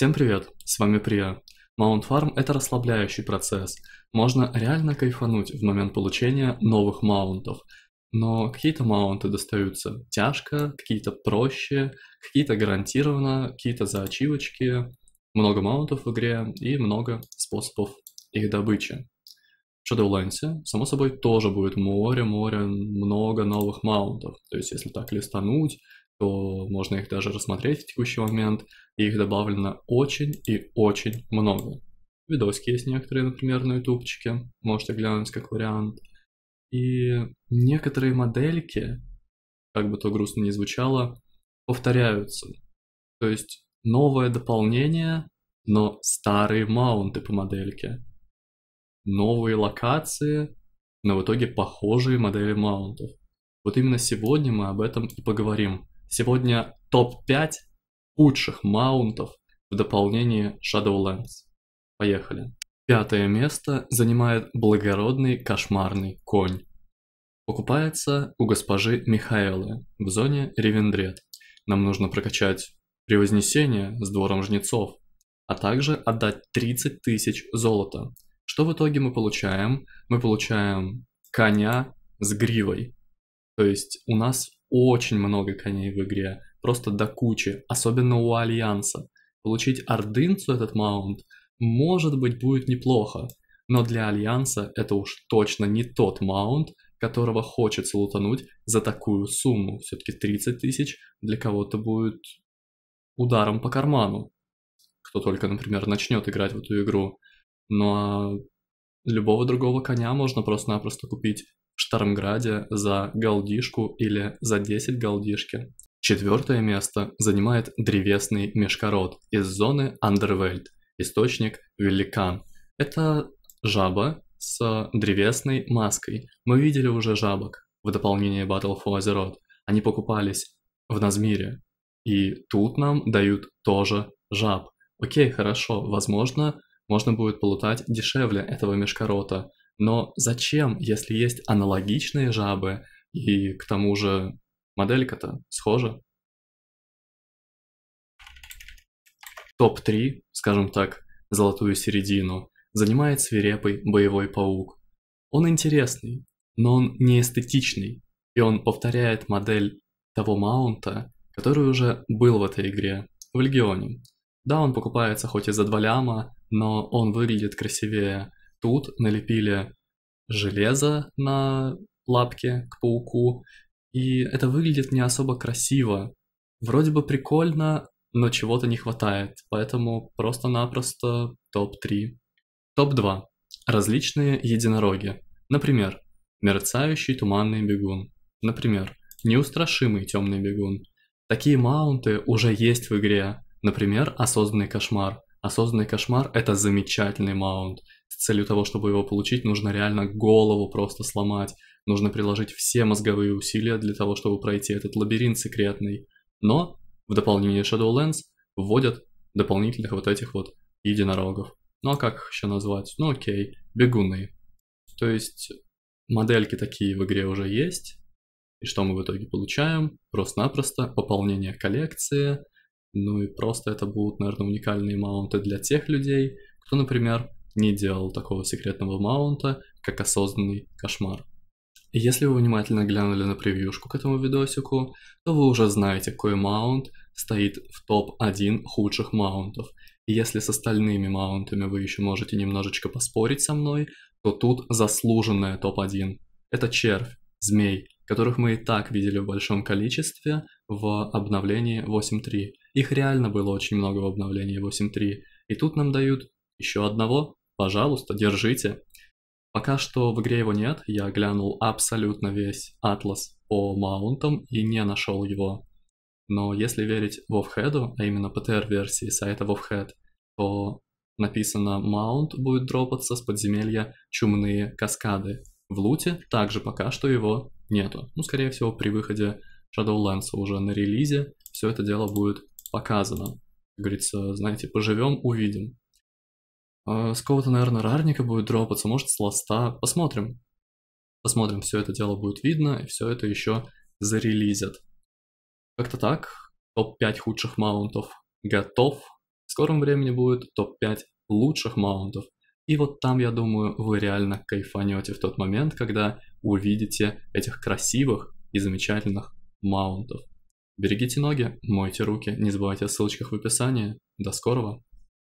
Всем привет, с вами Прия. Mount Farm – это расслабляющий процесс. Можно реально кайфануть в момент получения новых маунтов. Но какие-то маунты достаются тяжко, какие-то проще, какие-то гарантированно, какие-то за ачивочки. Много маунтов в игре и много способов их добычи. В Shadowlands, само собой, тоже будет море-море, много новых маунтов. То есть, если так листануть, то можно их даже рассмотреть в текущий момент, их добавлено очень и очень много. Видосики есть некоторые, например, на ютубчике, можете глянуть как вариант. И некоторые модельки, как бы то грустно не звучало, повторяются. То есть новое дополнение, но старые маунты по модельке. Новые локации, но в итоге похожие модели маунтов. Вот именно сегодня мы об этом и поговорим. Сегодня топ-5 худших маунтов в дополнении Shadowlands. Поехали. Пятое место занимает благородный кошмарный конь. Покупается у госпожи Михаэлы в зоне Ревендрет. Нам нужно прокачать превознесение с двором жнецов, а также отдать 30 тысяч золота. Что в итоге мы получаем? Мы получаем коня с гривой. То есть у нас очень много коней в игре, просто до кучи, особенно у Альянса. Получить ордынцу этот маунт, может быть, будет неплохо, но для Альянса это уж точно не тот маунт, которого хочется лутануть за такую сумму. Все-таки 30 тысяч для кого-то будет ударом по карману, кто только, например, начнет играть в эту игру. Но ну, а любого другого коня можно просто-напросто купить Штормграде за голдишку или за 10 голдишки. Четвертое место занимает древесный мешкород из зоны Андервельд, источник Великан. Это жаба с древесной маской. Мы видели уже жабок в дополнение Battle for Azeroth. Они покупались в Назмире. И тут нам дают тоже жаб. Окей, хорошо, возможно, можно будет полутать дешевле этого мешкорота. Но зачем, если есть аналогичные жабы, и к тому же моделька-то схожа? Топ-3, скажем так, золотую середину, занимает свирепый боевой паук. Он интересный, но он не эстетичный, и он повторяет модель того маунта, который уже был в этой игре, в Легионе. Да, он покупается хоть и за 2 ляма, но он выглядит красивее, Тут налепили железо на лапки к пауку, и это выглядит не особо красиво. Вроде бы прикольно, но чего-то не хватает, поэтому просто-напросто топ-3. Топ-2. Различные единороги. Например, мерцающий туманный бегун. Например, неустрашимый темный бегун. Такие маунты уже есть в игре. Например, осознанный кошмар. Осознанный кошмар – это замечательный маунт целью того, чтобы его получить, нужно реально голову просто сломать. Нужно приложить все мозговые усилия для того, чтобы пройти этот лабиринт секретный. Но в дополнение Shadowlands вводят дополнительных вот этих вот единорогов. Ну а как их еще назвать? Ну окей, бегуны. То есть модельки такие в игре уже есть. И что мы в итоге получаем? Просто-напросто пополнение коллекции. Ну и просто это будут, наверное, уникальные маунты для тех людей, кто, например, не делал такого секретного маунта, как осознанный кошмар. если вы внимательно глянули на превьюшку к этому видосику, то вы уже знаете, какой маунт стоит в топ-1 худших маунтов. И если с остальными маунтами вы еще можете немножечко поспорить со мной, то тут заслуженная топ-1. Это червь, змей, которых мы и так видели в большом количестве в обновлении 8.3. Их реально было очень много в обновлении 8.3. И тут нам дают еще одного Пожалуйста, держите. Пока что в игре его нет, я глянул абсолютно весь атлас по маунтам и не нашел его. Но если верить вовхеду, а именно ПТР-версии сайта вовхед, то написано маунт будет дропаться с подземелья Чумные каскады. В луте также пока что его нету. Ну, скорее всего, при выходе Shadowlands уже на релизе все это дело будет показано. Как говорится, знаете, поживем, увидим. А, с какого-то, наверное, рарника будет дропаться, может, с ласта. Посмотрим. Посмотрим, все это дело будет видно, и все это еще зарелизят. Как-то так. Топ-5 худших маунтов готов. В скором времени будет топ-5 лучших маунтов. И вот там, я думаю, вы реально кайфанете в тот момент, когда увидите этих красивых и замечательных маунтов. Берегите ноги, мойте руки, не забывайте о ссылочках в описании. До скорого!